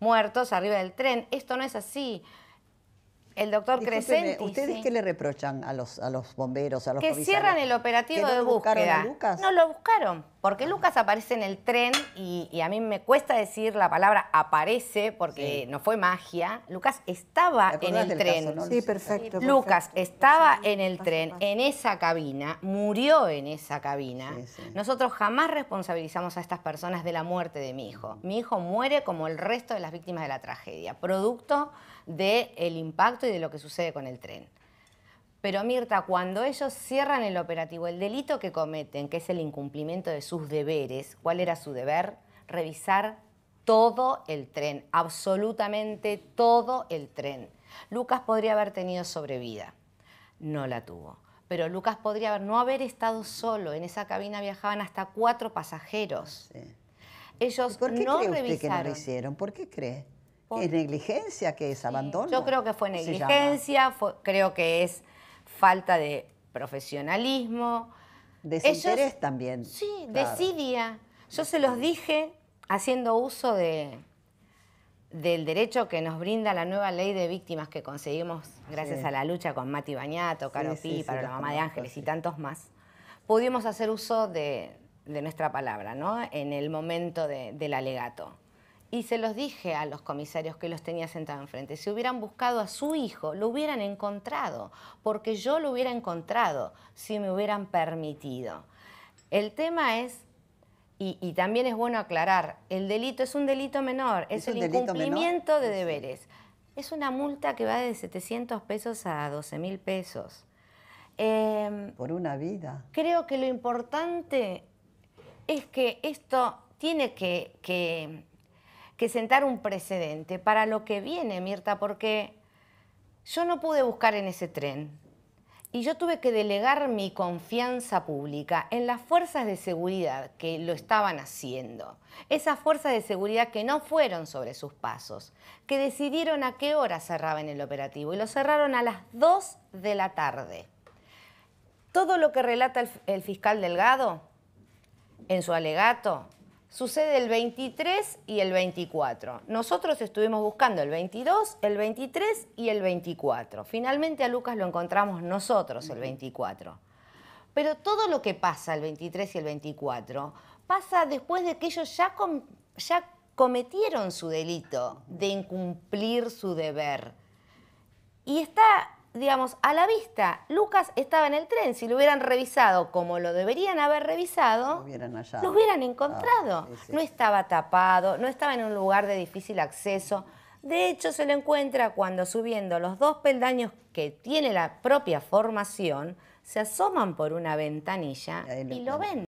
muertos arriba del tren. Esto no es así. El doctor Crescenti. ¿Ustedes qué le reprochan a los, a los bomberos, a los Que cierran el operativo de búsqueda. A Lucas? No lo buscaron, porque Lucas aparece en el tren y, a mí me cuesta decir la palabra aparece porque no fue magia. Lucas estaba en el tren. Sí, perfecto. Lucas estaba en el tren, en esa cabina, murió en esa cabina. Nosotros jamás responsabilizamos a estas personas de la muerte de mi hijo. Mi hijo muere como el resto de las víctimas de la tragedia, producto del impacto de lo que sucede con el tren. Pero Mirta, cuando ellos cierran el operativo, el delito que cometen, que es el incumplimiento de sus deberes, ¿cuál era su deber? Revisar todo el tren, absolutamente todo el tren. Lucas podría haber tenido sobrevida, no la tuvo. Pero Lucas podría no haber estado solo, en esa cabina viajaban hasta cuatro pasajeros. Ellos ¿Por qué no cree revisaron. Que no hicieron? ¿Por qué cree? negligencia? que es? ¿Abandono? Yo creo que fue negligencia, creo que es falta de profesionalismo. Desinterés también. Sí, desidia. Yo se los dije haciendo uso de, del derecho que nos brinda la nueva ley de víctimas que conseguimos gracias a la lucha con Mati Bañato, Caro Pi, para la mamá de Ángeles y tantos más. Pudimos hacer uso de, nuestra palabra, ¿no? En el momento del alegato. Y se los dije a los comisarios que los tenía sentados enfrente. Si hubieran buscado a su hijo, lo hubieran encontrado, porque yo lo hubiera encontrado si me hubieran permitido. El tema es, y, también es bueno aclarar, el delito es un delito menor, es, el incumplimiento de deberes. Es una multa que va de 700 pesos a 12 mil pesos. Em, Por una vida. Creo que lo importante es que esto tiene que que sentar un precedente para lo que viene, Mirta, porque yo no pude buscar en ese tren. Y yo tuve que delegar mi confianza pública en las fuerzas de seguridad que lo estaban haciendo. Esas fuerzas de seguridad que no fueron sobre sus pasos, que decidieron a qué hora cerraban el operativo y lo cerraron a las 2 de la tarde. Todo lo que relata el fiscal Delgado en su alegato Sucede el 23 y el 24. Nosotros estuvimos buscando el 22, el 23 y el 24. Finalmente a Lucas lo encontramos nosotros el 24. Pero todo lo que pasa el 23 y el 24 pasa después de que ellos ya, ya cometieron su delito de incumplir su deber. Y está digamos, a la vista, Lucas estaba en el tren. Si lo hubieran revisado como lo deberían haber revisado, lo hubieran, ah, encontrado. No estaba tapado, no estaba en un lugar de difícil acceso. De hecho, se lo encuentra cuando subiendo los dos peldaños que tiene la propia formación, se asoman por una ventanilla y lo ven.